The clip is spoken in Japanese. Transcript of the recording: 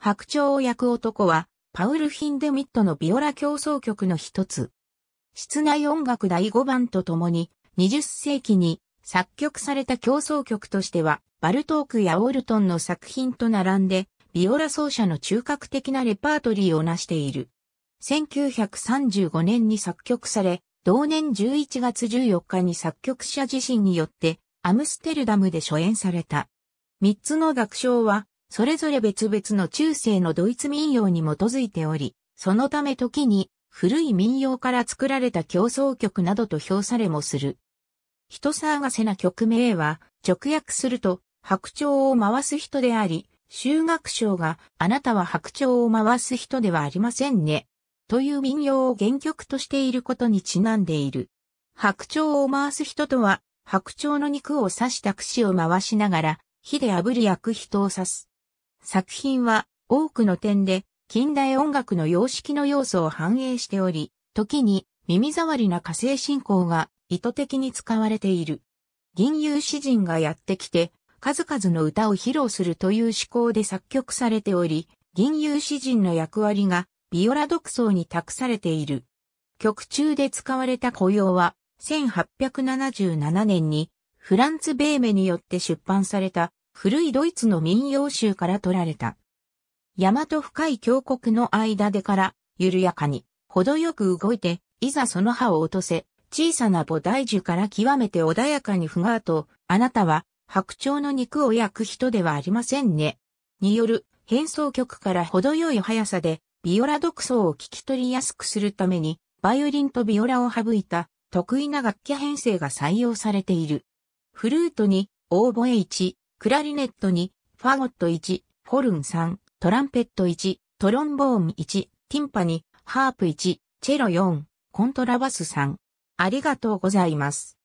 白鳥を焼く男は、パウル・ヒンデミットのビオラ競争曲の一つ。室内音楽第5番とともに、20世紀に作曲された競争曲としては、バルトークやオールトンの作品と並んで、ビオラ奏者の中核的なレパートリーを成している。1935年に作曲され、同年11月14日に作曲者自身によって、アムステルダムで初演された。3つの楽章は、それぞれ別々の中世のドイツ民謡に基づいており、そのため時に古い民謡から作られた競争曲などと評されもする。人騒がせな曲名は直訳すると白鳥を回す人であり、修学賞があなたは白鳥を回す人ではありませんね。という民謡を原曲としていることにちなんでいる。白鳥を回す人とは白鳥の肉を刺した串を回しながら火で炙り焼く人を指す。作品は多くの点で近代音楽の様式の要素を反映しており、時に耳障りな火星進行が意図的に使われている。吟遊詩人がやってきて、数々の歌を披露するという思考で作曲されており、吟遊詩人の役割がビオラ独奏に託されている。曲中で使われた雇用は、1877年にフランツ・ベーメによって出版された古いドイツの民謡集から取られた。山と深い峡谷の間でから、緩やかに、程よく動いて、いざその歯を落とせ、小さな菩提樹から極めて穏やかにふがーと、あなたは、白鳥の肉を焼く人ではありませんね。による変奏曲から程よい速さで、ビオラ独奏を聞き取りやすくするために、バイオリンとビオラを省いた、得意な楽器編成が採用されている。フルートに、オーボエ1、クラリネット2、ファゴット1、ホルン3、トランペット1、トロンボーン1、ティンパニ、ハープ1、チェロ4、コントラバス3。ありがとうございます。